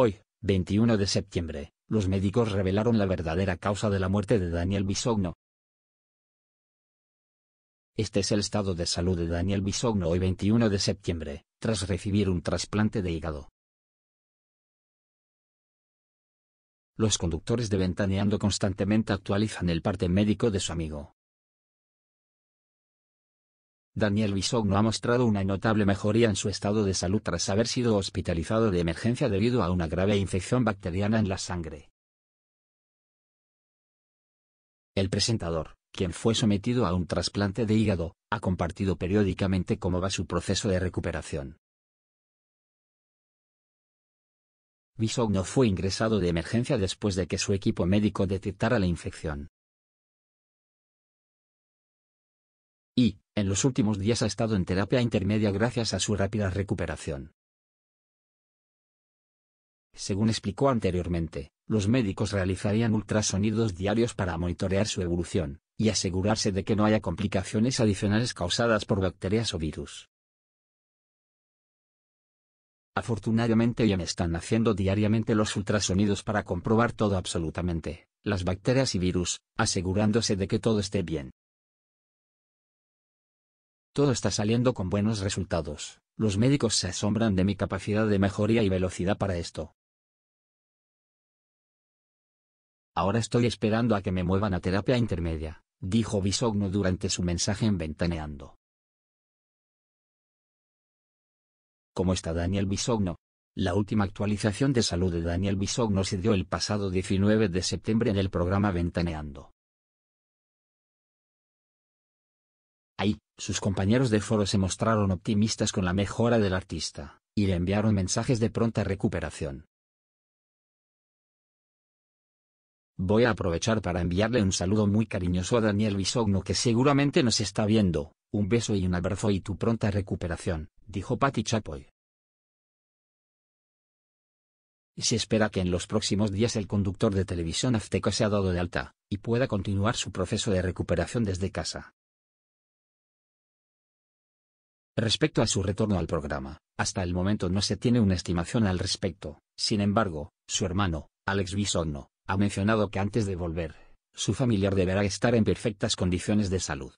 Hoy, 21 de septiembre, los médicos revelaron la verdadera causa de la muerte de Daniel Bisogno. Este es el estado de salud de Daniel Bisogno hoy 21 de septiembre, tras recibir un trasplante de hígado. Los conductores de Ventaneando constantemente actualizan el parte médico de su amigo. Daniel Bisogno ha mostrado una notable mejoría en su estado de salud tras haber sido hospitalizado de emergencia debido a una grave infección bacteriana en la sangre. El presentador, quien fue sometido a un trasplante de hígado, ha compartido periódicamente cómo va su proceso de recuperación. Bisogno fue ingresado de emergencia después de que su equipo médico detectara la infección. En los últimos días ha estado en terapia intermedia gracias a su rápida recuperación. Según explicó anteriormente, los médicos realizarían ultrasonidos diarios para monitorear su evolución, y asegurarse de que no haya complicaciones adicionales causadas por bacterias o virus. Afortunadamente ya me están haciendo diariamente los ultrasonidos para comprobar todo absolutamente, las bacterias y virus, asegurándose de que todo esté bien. Todo está saliendo con buenos resultados. Los médicos se asombran de mi capacidad de mejoría y velocidad para esto. Ahora estoy esperando a que me muevan a terapia intermedia, dijo Bisogno durante su mensaje en Ventaneando. ¿Cómo está Daniel Bisogno? La última actualización de salud de Daniel Bisogno se dio el pasado 19 de septiembre en el programa Ventaneando. Ahí, sus compañeros de foro se mostraron optimistas con la mejora del artista, y le enviaron mensajes de pronta recuperación. Voy a aprovechar para enviarle un saludo muy cariñoso a Daniel Bisogno que seguramente nos está viendo, un beso y un abrazo y tu pronta recuperación, dijo Patty Chapoy. Se espera que en los próximos días el conductor de televisión azteca se ha dado de alta, y pueda continuar su proceso de recuperación desde casa. Respecto a su retorno al programa, hasta el momento no se tiene una estimación al respecto, sin embargo, su hermano, Alex Bisonno, ha mencionado que antes de volver, su familiar deberá estar en perfectas condiciones de salud.